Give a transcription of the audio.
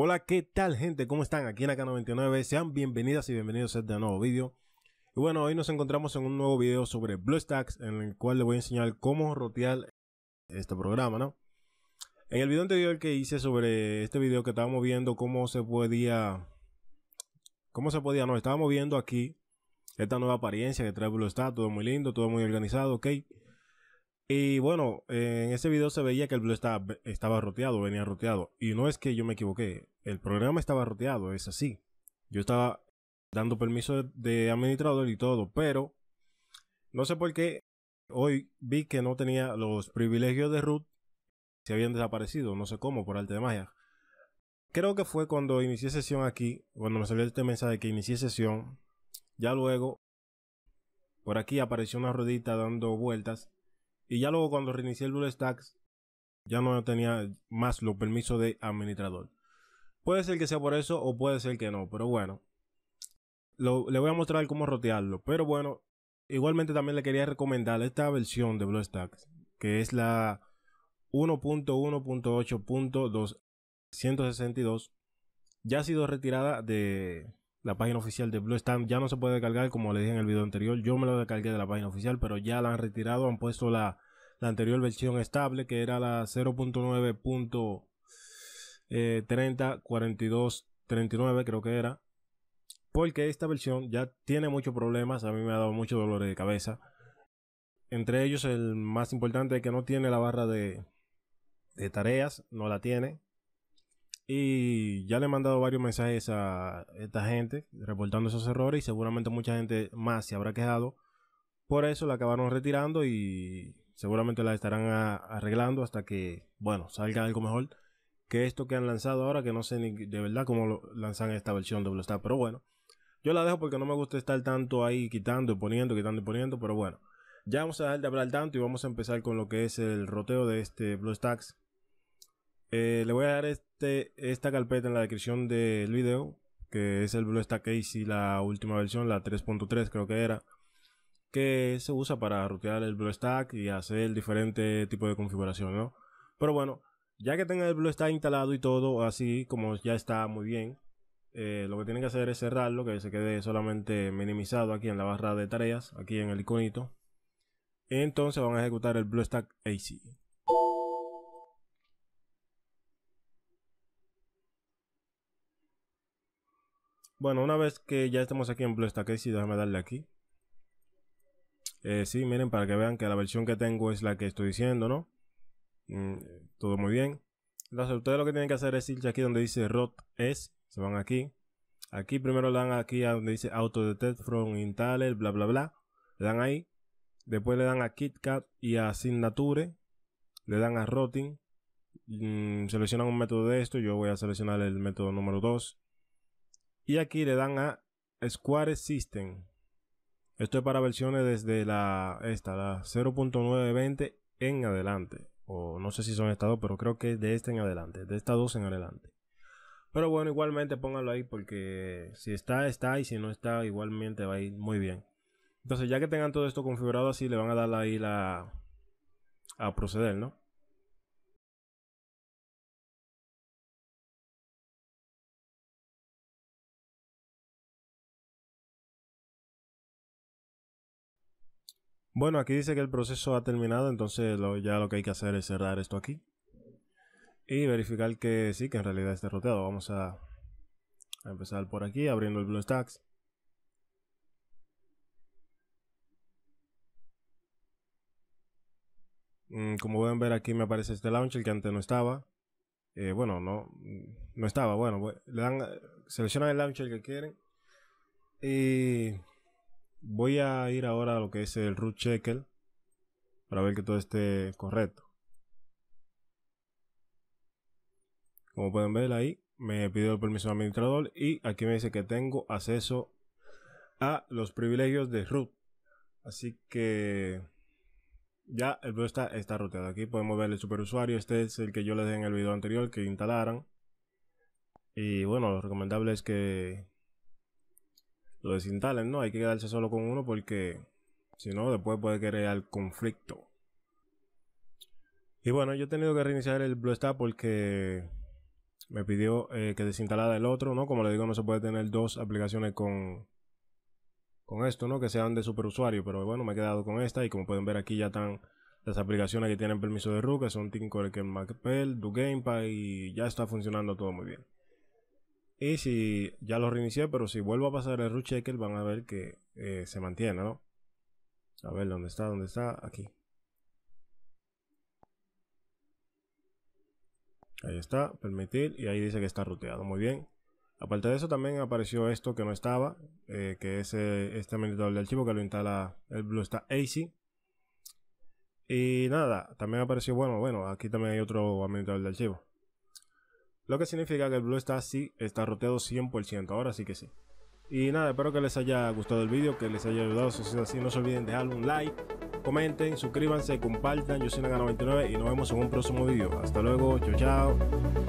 Hola, ¿qué tal gente? ¿Cómo están? Aquí en canal 99 Sean bienvenidas y bienvenidos a este nuevo vídeo. Y bueno, hoy nos encontramos en un nuevo video sobre BlueStacks en el cual les voy a enseñar cómo rotear este programa, ¿no? En el video anterior que hice sobre este video que estábamos viendo cómo se podía... Cómo se podía, no, estábamos viendo aquí esta nueva apariencia que trae BlueStacks, todo muy lindo, todo muy organizado, ok. Y bueno, en ese video se veía que el blue estaba, estaba roteado, venía roteado. Y no es que yo me equivoqué, el programa estaba roteado, es así. Yo estaba dando permiso de, administrador y todo, pero no sé por qué hoy vi que no tenía los privilegios de root, se habían desaparecido, no sé cómo, por arte de magia. Creo que fue cuando inicié sesión aquí, cuando me salió este mensaje que inicié sesión, ya luego por aquí apareció una ruedita dando vueltas y ya luego cuando reinicié el BlueStacks, ya no tenía más los permisos de administrador. Puede ser que sea por eso o puede ser que no, pero bueno. le voy a mostrar cómo rotearlo. Pero bueno, igualmente también le quería recomendar esta versión de BlueStacks, que es la 1.1.8.262. Ya ha sido retirada de, la página oficial de Blue Stamp ya no se puede descargar, como le dije en el video anterior. Yo me lo descargué de la página oficial, pero ya la han retirado. Han puesto la, la anterior versión estable, que era la 0.9.304239, eh, creo que era. Porque esta versión ya tiene muchos problemas. A mí me ha dado muchos dolores de cabeza. Entre ellos, el más importante es que no tiene la barra de, de tareas, no la tiene. Y ya le he mandado varios mensajes a esta gente reportando esos errores y seguramente mucha gente más se habrá quejado. Por eso la acabaron retirando y seguramente la estarán arreglando hasta que, bueno, salga algo mejor que esto que han lanzado ahora, que no sé ni de verdad cómo lo lanzan esta versión de BlueStacks Pero bueno, yo la dejo porque no me gusta estar tanto ahí quitando y poniendo, quitando y poniendo, pero bueno. Ya vamos a dejar de hablar tanto y vamos a empezar con lo que es el roteo de este BlueStacks eh, le voy a dar este, esta carpeta en la descripción del video, que es el Blue Stack la última versión, la 3.3 creo que era, que se usa para rutear el BlueStack Stack y hacer diferente tipo de configuración, ¿no? Pero bueno, ya que tenga el BlueStack instalado y todo, así como ya está muy bien, eh, lo que tienen que hacer es cerrarlo, que se quede solamente minimizado aquí en la barra de tareas, aquí en el iconito. Entonces van a ejecutar el BlueStack AC. Bueno, una vez que ya estamos aquí en BlueStack, sí, déjame darle aquí. Eh, sí, miren, para que vean que la versión que tengo es la que estoy diciendo, ¿no? Mm, todo muy bien. Entonces, ustedes lo que tienen que hacer es irse aquí donde dice ROT es. Se van aquí. Aquí primero le dan aquí a donde dice Auto Detect from Intel, bla, bla, bla. Le dan ahí. Después le dan a KitKat y a Signature. Le dan a Rotting. Mm, seleccionan un método de esto. Yo voy a seleccionar el método número 2. Y aquí le dan a Square System. Esto es para versiones desde la, esta, la 0.920 en adelante. O no sé si son estados pero creo que es de esta en adelante. De esta dos en adelante. Pero bueno, igualmente pónganlo ahí porque si está, está. Y si no está, igualmente va a ir muy bien. Entonces ya que tengan todo esto configurado así, le van a dar ahí la... a proceder, ¿no? Bueno, aquí dice que el proceso ha terminado, entonces ya lo que hay que hacer es cerrar esto aquí. Y verificar que sí, que en realidad está roteado. Vamos a, empezar por aquí, abriendo el BlueStacks. Mm, como pueden ver aquí me aparece este launcher que antes no estaba. Eh, bueno, no, no estaba. Bueno, le dan, seleccionan el launcher que quieren. Y voy a ir ahora a lo que es el root checker para ver que todo esté correcto. Como pueden ver ahí, me pidió el permiso de administrador y aquí me dice que tengo acceso a los privilegios de root. Así que ya el video está, roteado. Aquí podemos ver el superusuario. Este es el que yo les dejé en el video anterior que instalaran. Y bueno, lo recomendable es que lo desinstalen, ¿no? Hay que quedarse solo con uno porque si no, después puede crear conflicto. Y bueno, yo he tenido que reiniciar el BlueStack porque me pidió eh, que desinstalara el otro, ¿no? Como le digo, no se puede tener dos aplicaciones con, con esto, ¿no? Que sean de superusuario, pero bueno, me he quedado con esta y como pueden ver aquí ya están las aplicaciones que tienen permiso de RU, que son Tinkercad, MacPel, Dugame y ya está funcionando todo muy bien. Y si ya lo reinicié, pero si vuelvo a pasar el root checker, van a ver que eh, se mantiene, ¿no? A ver, ¿dónde está? ¿Dónde está? Aquí. Ahí está, permitir, y ahí dice que está ruteado. Muy bien. Aparte de eso, también apareció esto que no estaba, eh, que es eh, este administrador de archivo que lo instala el blue BlueStack AC. Y nada, también apareció, bueno, bueno, aquí también hay otro administrador de archivo. Lo que significa que el blue está así, está roteado 100%, ahora sí que sí. Y nada, espero que les haya gustado el vídeo, que les haya ayudado. Si es así, no se olviden de dejar un like, comenten, suscríbanse, compartan. Yo soy Naga99 y nos vemos en un próximo vídeo. Hasta luego, chao, chao.